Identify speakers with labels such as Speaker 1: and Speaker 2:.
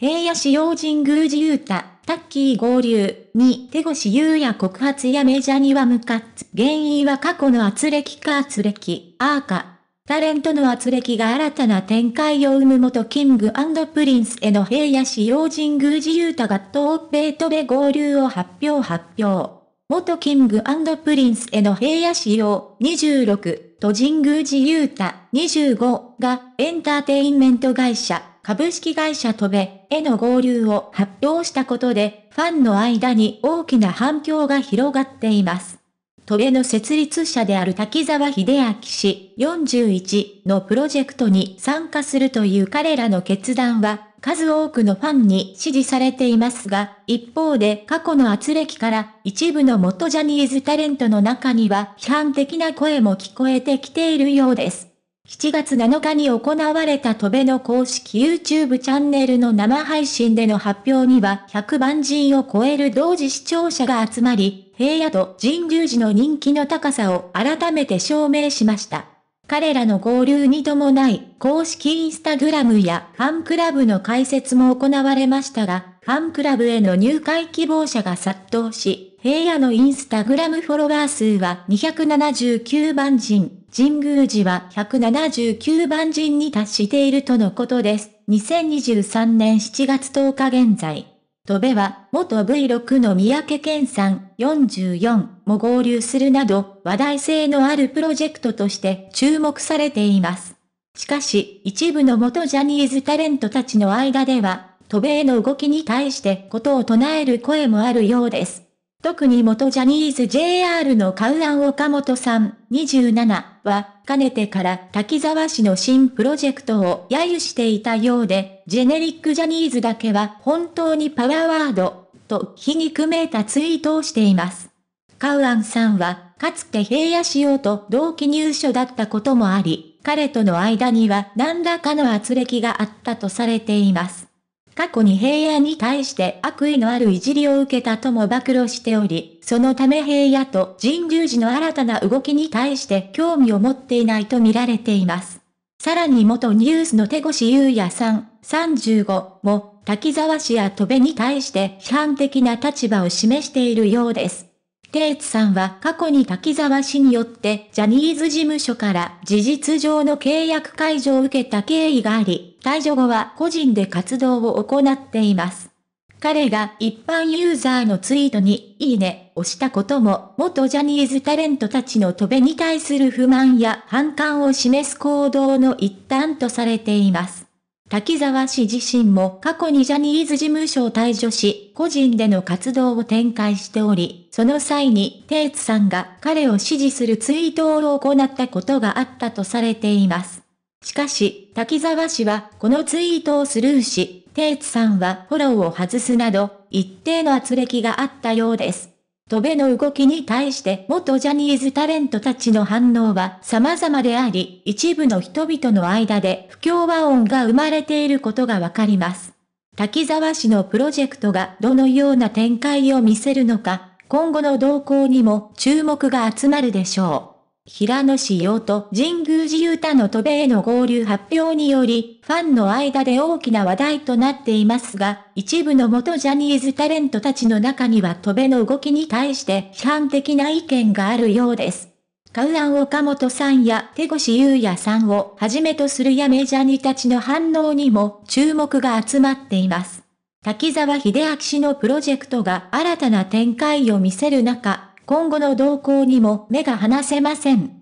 Speaker 1: 平野市用神宮寺雄太、タッキー合流に手越優也告発やメジャーには向かつ。原因は過去の圧力か圧力、アーカ。タレントの圧力が新たな展開を生む元キングプリンスへの平野市用神宮寺雄太が東米とべ合流を発表発表。元キングプリンスへの平野市用26と神宮寺雄太25がエンターテインメント会社株式会社とべへの合流を発表したことで、ファンの間に大きな反響が広がっています。トレの設立者である滝沢秀明氏41のプロジェクトに参加するという彼らの決断は、数多くのファンに支持されていますが、一方で過去の圧力から一部の元ジャニーズタレントの中には批判的な声も聞こえてきているようです。7月7日に行われた戸部の公式 YouTube チャンネルの生配信での発表には100万人を超える同時視聴者が集まり、平野と人流時の人気の高さを改めて証明しました。彼らの合流に伴い、公式インスタグラムやファンクラブの解説も行われましたが、ファンクラブへの入会希望者が殺到し、平野のインスタグラムフォロワー数は279万人。神宮寺は179番人に達しているとのことです。2023年7月10日現在。戸部は、元 V6 の三宅健さん44も合流するなど、話題性のあるプロジェクトとして注目されています。しかし、一部の元ジャニーズタレントたちの間では、渡米の動きに対してことを唱える声もあるようです。特に元ジャニーズ JR のカウアン岡本さん、27は、かねてから滝沢氏の新プロジェクトを揶揄していたようで、ジェネリックジャニーズだけは本当にパワーワード、と皮肉めいたツイートをしています。カウアンさんは、かつて平野仕様と同期入所だったこともあり、彼との間には何らかの圧力があったとされています。過去に平野に対して悪意のあるいじりを受けたとも暴露しており、そのため平野と神宮寺の新たな動きに対して興味を持っていないと見られています。さらに元ニュースの手越優也さん、35も、滝沢氏や戸部に対して批判的な立場を示しているようです。テイツさんは過去に滝沢氏によってジャニーズ事務所から事実上の契約解除を受けた経緯があり、退場後は個人で活動を行っています。彼が一般ユーザーのツイートにいいねをしたことも、元ジャニーズタレントたちの戸辺に対する不満や反感を示す行動の一端とされています。滝沢氏自身も過去にジャニーズ事務所を退所し、個人での活動を展開しており、その際に、テイツさんが彼を支持するツイートを行ったことがあったとされています。しかし、滝沢氏は、このツイートをスルーし、テイツさんはフォローを外すなど、一定の圧力があったようです。戸辺の動きに対して元ジャニーズタレントたちの反応は様々であり、一部の人々の間で不協和音が生まれていることがわかります。滝沢氏のプロジェクトがどのような展開を見せるのか、今後の動向にも注目が集まるでしょう。平野紫耀と神宮寺勇太の渡米への合流発表により、ファンの間で大きな話題となっていますが、一部の元ジャニーズタレントたちの中には渡米の動きに対して批判的な意見があるようです。カウアン岡本さんや手越優也さんをはじめとするやメジャニたちの反応にも注目が集まっています。滝沢秀明氏のプロジェクトが新たな展開を見せる中、今後の動向にも目が離せません。